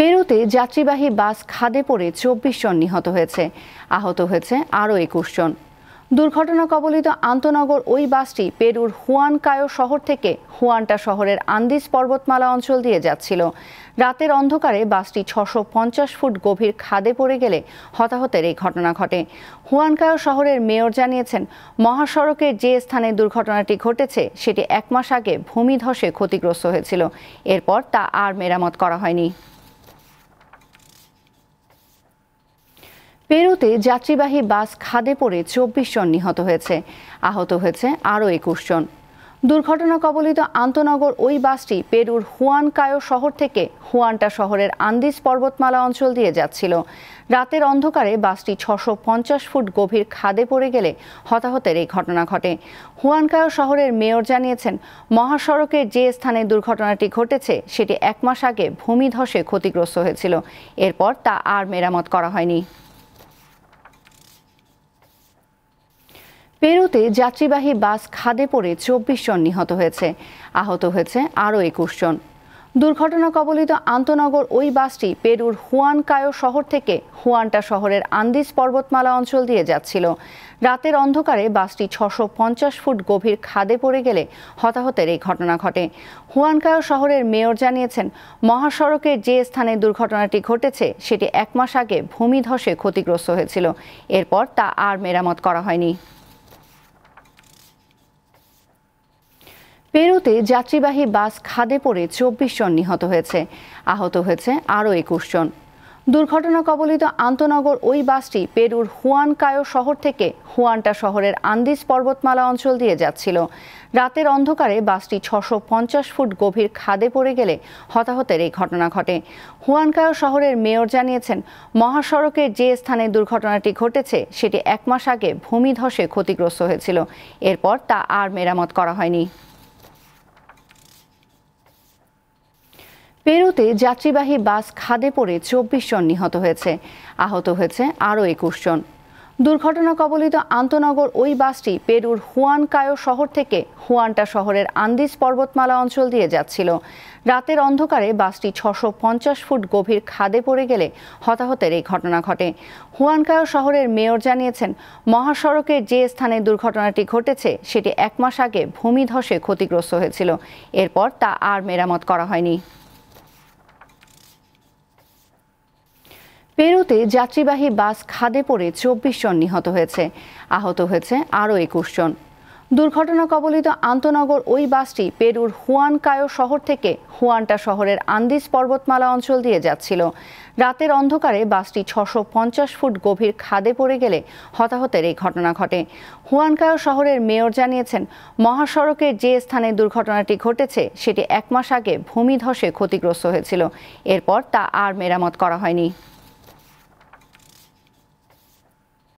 পেরুতে যাত্রীবাহী বাস খাদে পড়ে চব্বিশ জন নিহত হয়েছে আহত হয়েছে আরও একুশ জন দুর্ঘটনা কবলিত আন্তনগর ওই বাসটি পেরুর হুয়ানকায়ো শহর থেকে হুয়ানটা শহরের আন্দিস পর্বতমালা অঞ্চল দিয়ে যাচ্ছিল রাতের অন্ধকারে বাসটি ছশো পঞ্চাশ ফুট গভীর খাদে পড়ে গেলে হতাহতের এই ঘটনা ঘটে হুয়ানকায়ো শহরের মেয়র জানিয়েছেন মহাসড়কের যে স্থানে দুর্ঘটনাটি ঘটেছে সেটি এক মাস আগে ভূমিধসে ক্ষতিগ্রস্ত হয়েছিল এরপর তা আর মেরামত করা হয়নি পেরুতে যাত্রীবাহী বাস খাদে পড়ে চব্বিশ জন নিহত হয়েছে আহত হয়েছে আরও একুশ জন দুর্ঘটনা কবলিত আন্তনগর ওই বাসটি পেরুর হুয়ানকায়ো শহর থেকে হুয়ানটা শহরের আন্দিজ পর্বতমালা অঞ্চল দিয়ে যাচ্ছিল রাতের অন্ধকারে বাসটি ছশো পঞ্চাশ ফুট গভীর খাদে পড়ে গেলে হতাহতের এই ঘটনা ঘটে হুয়ানকায়ো শহরের মেয়র জানিয়েছেন মহাসড়কের যে স্থানে দুর্ঘটনাটি ঘটেছে সেটি এক মাস আগে ভূমিধসে ক্ষতিগ্রস্ত হয়েছিল এরপর তা আর মেরামত করা হয়নি পেরুতে যাত্রীবাহী বাস খাদে পড়ে চব্বিশ জন নিহত হয়েছে আহত হয়েছে আরও একুশ জন দুর্ঘটনা কবলিত আন্তনগর ওই বাসটি পেরুর হুয়ানকায়ো শহর থেকে হুয়ানটা শহরের আন্দিজ পর্বতমালা অঞ্চল দিয়ে যাচ্ছিল রাতের অন্ধকারে বাসটি ছশো পঞ্চাশ ফুট গভীর খাদে পড়ে গেলে হতাহতের এই ঘটনা ঘটে হুয়ানকায়ো শহরের মেয়র জানিয়েছেন মহাসড়কের যে স্থানে দুর্ঘটনাটি ঘটেছে সেটি এক মাস আগে ভূমিধসে ক্ষতিগ্রস্ত হয়েছিল এরপর তা আর মেরামত করা হয়নি পেরুতে যাত্রীবাহী বাস খাদে পড়ে চব্বিশ জন নিহত হয়েছে আহত হয়েছে আরও একুশ জন দুর্ঘটনা কবলিত আন্তনগর ওই বাসটি পেরুর হুয়ানকায়ো শহর থেকে হুয়ানটা শহরের আন্দিস পর্বতমালা অঞ্চল দিয়ে যাচ্ছিল রাতের অন্ধকারে বাসটি ছশো পঞ্চাশ ফুট গভীর খাদে পড়ে গেলে হতাহতের এই ঘটনা ঘটে হুয়ানকায়ো শহরের মেয়র জানিয়েছেন মহাসড়কের যে স্থানে দুর্ঘটনাটি ঘটেছে সেটি এক মাস আগে ভূমিধসে ক্ষতিগ্রস্ত হয়েছিল এরপর তা আর মেরামত করা হয়নি পেরুতে যাত্রীবাহী বাস খাদে পড়ে চব্বিশ জন নিহত হয়েছে আহত হয়েছে আরও একুশ জন দুর্ঘটনা কবলিত আন্তনগর ওই বাসটি পেরুর হুয়ানকায়ো শহর থেকে হুয়ানটা শহরের আন্দিস পর্বতমালা অঞ্চল দিয়ে যাচ্ছিল রাতের অন্ধকারে বাসটি ছশো পঞ্চাশ ফুট গভীর খাদে পড়ে গেলে হতাহতের এই ঘটনা ঘটে হুয়ানকায়ো শহরের মেয়র জানিয়েছেন মহাসড়কের যে স্থানে দুর্ঘটনাটি ঘটেছে সেটি এক মাস আগে ভূমিধসে ক্ষতিগ্রস্ত হয়েছিল এরপর তা আর মেরামত করা হয়নি পেরুতে যাত্রীবাহী বাস খাদে পড়ে চব্বিশ জন নিহত হয়েছে আহত হয়েছে আরও একুশ জন দুর্ঘটনা কবলিত আন্তনগর ওই বাসটি পেরুর হুয়ানকায়ো শহর থেকে হুয়ানটা শহরের আন্দিজ পর্বতমালা অঞ্চল দিয়ে যাচ্ছিল রাতের অন্ধকারে বাসটি ছশো পঞ্চাশ ফুট গভীর খাদে পড়ে গেলে হতাহতের এই ঘটনা ঘটে হুয়ানকায়ো শহরের মেয়র জানিয়েছেন মহাসড়কের যে স্থানে দুর্ঘটনাটি ঘটেছে সেটি এক মাস আগে ভূমিধসে ক্ষতিগ্রস্ত হয়েছিল এরপর তা আর মেরামত করা হয়নি